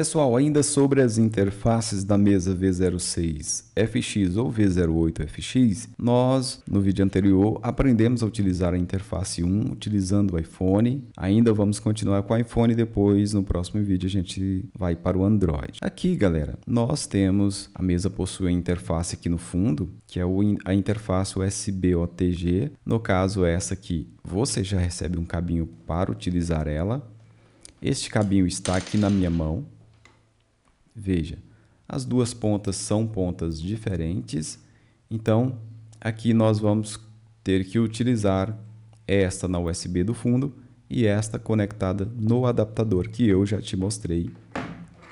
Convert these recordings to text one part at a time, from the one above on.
Pessoal, ainda sobre as interfaces da mesa V06FX ou V08FX, nós no vídeo anterior aprendemos a utilizar a interface 1 utilizando o iPhone. Ainda vamos continuar com o iPhone depois, no próximo vídeo a gente vai para o Android. Aqui, galera, nós temos a mesa possui a interface aqui no fundo, que é a interface USB-OTG. No caso, essa aqui, você já recebe um cabinho para utilizar ela. Este cabinho está aqui na minha mão, Veja, as duas pontas são pontas diferentes, então aqui nós vamos ter que utilizar esta na USB do fundo e esta conectada no adaptador que eu já te mostrei,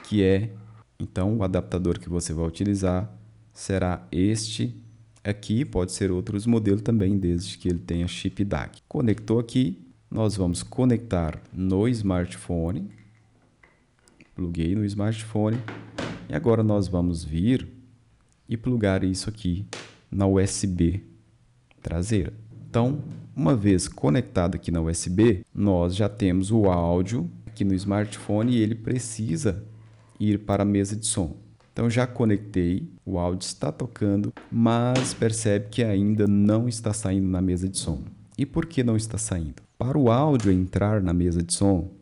que é então o adaptador que você vai utilizar será este aqui, pode ser outros modelos também, desde que ele tenha chip DAC. Conectou aqui, nós vamos conectar no smartphone pluguei no smartphone e agora nós vamos vir e plugar isso aqui na USB traseira. Então, uma vez conectado aqui na USB, nós já temos o áudio aqui no smartphone e ele precisa ir para a mesa de som. Então já conectei, o áudio está tocando, mas percebe que ainda não está saindo na mesa de som. E por que não está saindo? Para o áudio entrar na mesa de som,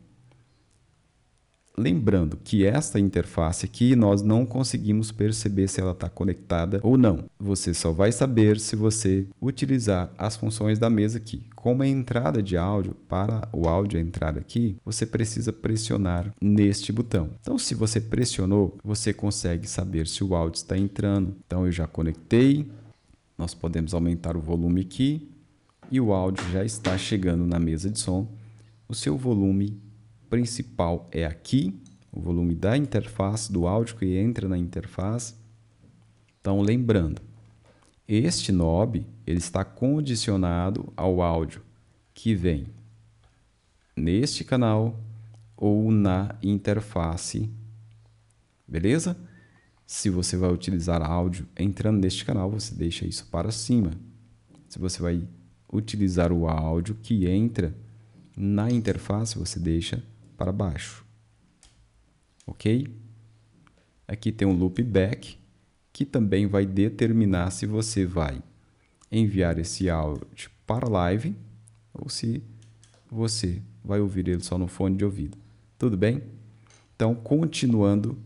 Lembrando que esta interface aqui nós não conseguimos perceber se ela está conectada ou não. Você só vai saber se você utilizar as funções da mesa aqui. Como é entrada de áudio, para o áudio entrar aqui, você precisa pressionar neste botão. Então, se você pressionou, você consegue saber se o áudio está entrando. Então, eu já conectei. Nós podemos aumentar o volume aqui e o áudio já está chegando na mesa de som. O seu volume principal é aqui, o volume da interface, do áudio que entra na interface. Então, lembrando, este knob ele está condicionado ao áudio que vem neste canal ou na interface. Beleza? Se você vai utilizar áudio entrando neste canal, você deixa isso para cima. Se você vai utilizar o áudio que entra na interface, você deixa para baixo. Ok? Aqui tem um loopback que também vai determinar se você vai enviar esse áudio para live ou se você vai ouvir ele só no fone de ouvido. Tudo bem? Então, continuando,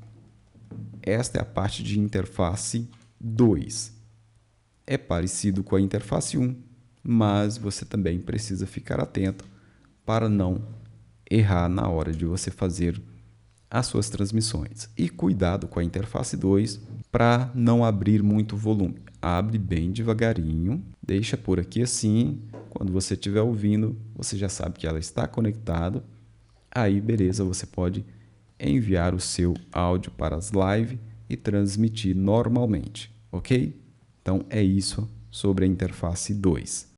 esta é a parte de interface 2. É parecido com a interface 1, mas você também precisa ficar atento para não errar na hora de você fazer as suas transmissões. E cuidado com a interface 2 para não abrir muito volume. Abre bem devagarinho, deixa por aqui assim. Quando você estiver ouvindo, você já sabe que ela está conectada. Aí, beleza, você pode enviar o seu áudio para as lives e transmitir normalmente, ok? Então é isso sobre a interface 2.